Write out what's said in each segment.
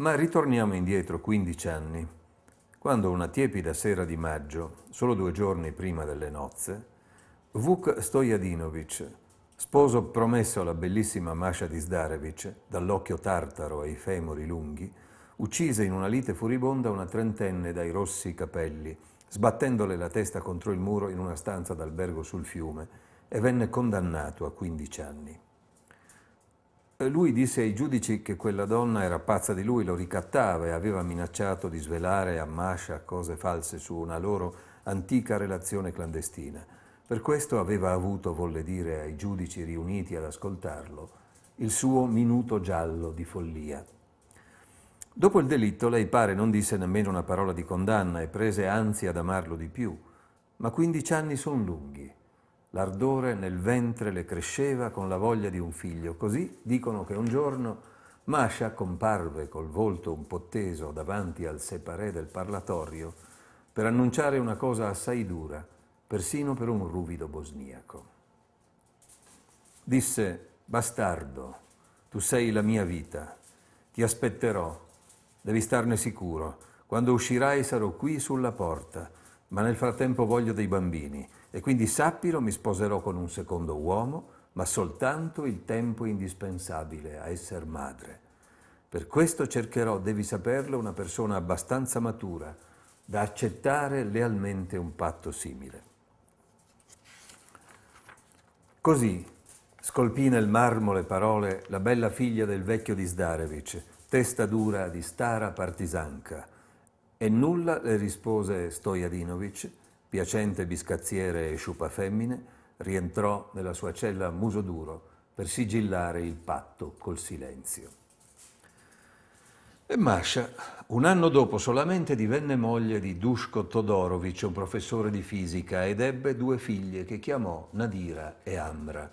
Ma ritorniamo indietro 15 anni, quando una tiepida sera di maggio, solo due giorni prima delle nozze, Vuk Stojadinovic, sposo promesso alla bellissima Masha di Zdarevic, dall'occhio tartaro e i femori lunghi, uccise in una lite furibonda una trentenne dai rossi capelli, sbattendole la testa contro il muro in una stanza d'albergo sul fiume, e venne condannato a 15 anni. Lui disse ai giudici che quella donna era pazza di lui, lo ricattava e aveva minacciato di svelare a Masha cose false su una loro antica relazione clandestina. Per questo aveva avuto, volle dire ai giudici riuniti ad ascoltarlo, il suo minuto giallo di follia. Dopo il delitto lei pare non disse nemmeno una parola di condanna e prese anzi ad amarlo di più, ma quindici anni sono lunghi. L'ardore nel ventre le cresceva con la voglia di un figlio. Così dicono che un giorno Masha comparve col volto un po' teso davanti al separé del parlatorio per annunciare una cosa assai dura, persino per un ruvido bosniaco. Disse, bastardo, tu sei la mia vita, ti aspetterò, devi starne sicuro, quando uscirai sarò qui sulla porta, ma nel frattempo voglio dei bambini e quindi sappilo mi sposerò con un secondo uomo, ma soltanto il tempo indispensabile a essere madre. Per questo cercherò, devi saperlo, una persona abbastanza matura da accettare lealmente un patto simile. Così scolpì nel marmo le parole la bella figlia del vecchio di Zdarevich, testa dura di Stara Partisanka, e nulla le rispose Stojadinovic, piacente biscazziere e sciupa femmine, rientrò nella sua cella a muso duro per sigillare il patto col silenzio. E Masha, un anno dopo solamente, divenne moglie di Dushko Todorovic, un professore di fisica, ed ebbe due figlie che chiamò Nadira e Ambra.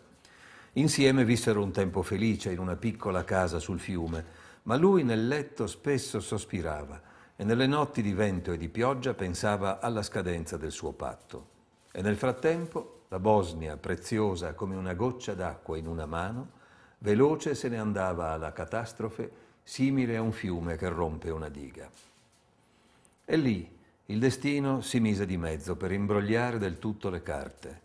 Insieme vissero un tempo felice in una piccola casa sul fiume, ma lui nel letto spesso sospirava e nelle notti di vento e di pioggia pensava alla scadenza del suo patto. E nel frattempo la Bosnia, preziosa come una goccia d'acqua in una mano, veloce se ne andava alla catastrofe simile a un fiume che rompe una diga. E lì il destino si mise di mezzo per imbrogliare del tutto le carte.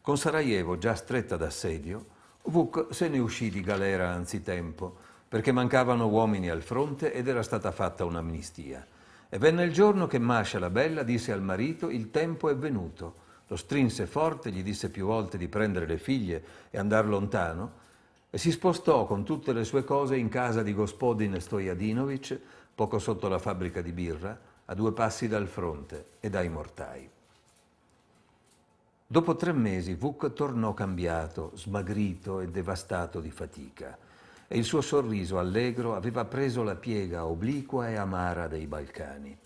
Con Sarajevo già stretta d'assedio, Vuk se ne uscì di galera anzitempo, perché mancavano uomini al fronte ed era stata fatta un'amnistia. E venne il giorno che Mascia la Bella disse al marito il tempo è venuto, lo strinse forte, gli disse più volte di prendere le figlie e andar lontano, e si spostò con tutte le sue cose in casa di Gospodin Stojadinovic, poco sotto la fabbrica di birra, a due passi dal fronte e dai mortai. Dopo tre mesi Vuk tornò cambiato, smagrito e devastato di fatica e il suo sorriso allegro aveva preso la piega obliqua e amara dei Balcani.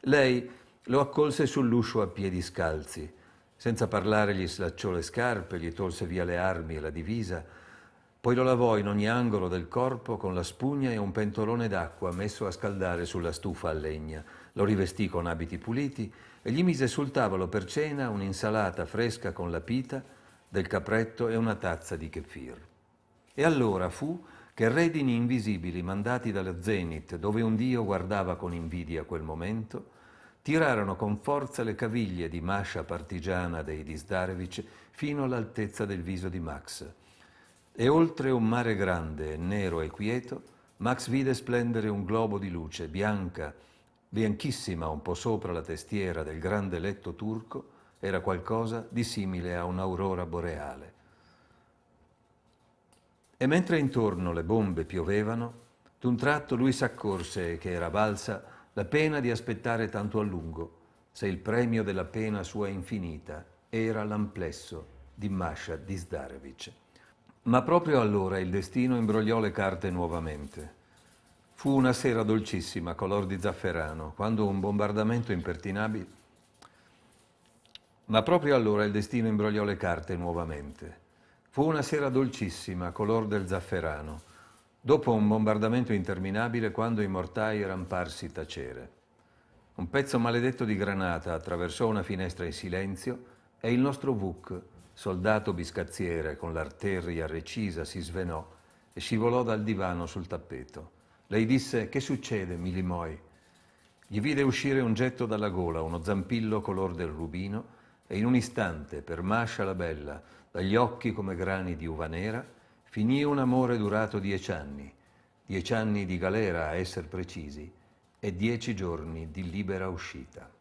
Lei lo accolse sull'uscio a piedi scalzi. Senza parlare gli slacciò le scarpe, gli tolse via le armi e la divisa, poi lo lavò in ogni angolo del corpo con la spugna e un pentolone d'acqua messo a scaldare sulla stufa a legna. Lo rivestì con abiti puliti e gli mise sul tavolo per cena un'insalata fresca con la pita, del capretto e una tazza di kefir. E allora fu che redini invisibili mandati dalla zenit, dove un dio guardava con invidia quel momento, tirarono con forza le caviglie di mascia partigiana dei Disdarevich fino all'altezza del viso di Max. E oltre un mare grande, nero e quieto, Max vide splendere un globo di luce bianca, bianchissima un po' sopra la testiera del grande letto turco, era qualcosa di simile a un'aurora boreale. E mentre intorno le bombe piovevano, d'un tratto lui s'accorse che era valsa la pena di aspettare tanto a lungo, se il premio della pena sua infinita era l'amplesso di Masha Dizdarevic. Ma proprio allora il destino imbrogliò le carte nuovamente. Fu una sera dolcissima, color di zafferano, quando un bombardamento impertinabile... Ma proprio allora il destino imbrogliò le carte nuovamente. Fu una sera dolcissima, color del zafferano, dopo un bombardamento interminabile quando i mortai eran parsi tacere. Un pezzo maledetto di granata attraversò una finestra in silenzio e il nostro Vuk, soldato biscazziere con l'arteria recisa, si svenò e scivolò dal divano sul tappeto. Lei disse: Che succede, Milimoi? Gli vide uscire un getto dalla gola, uno zampillo color del rubino e in un istante, per Mascia la Bella, dagli occhi come grani di uva nera, finì un amore durato dieci anni, dieci anni di galera a essere precisi, e dieci giorni di libera uscita.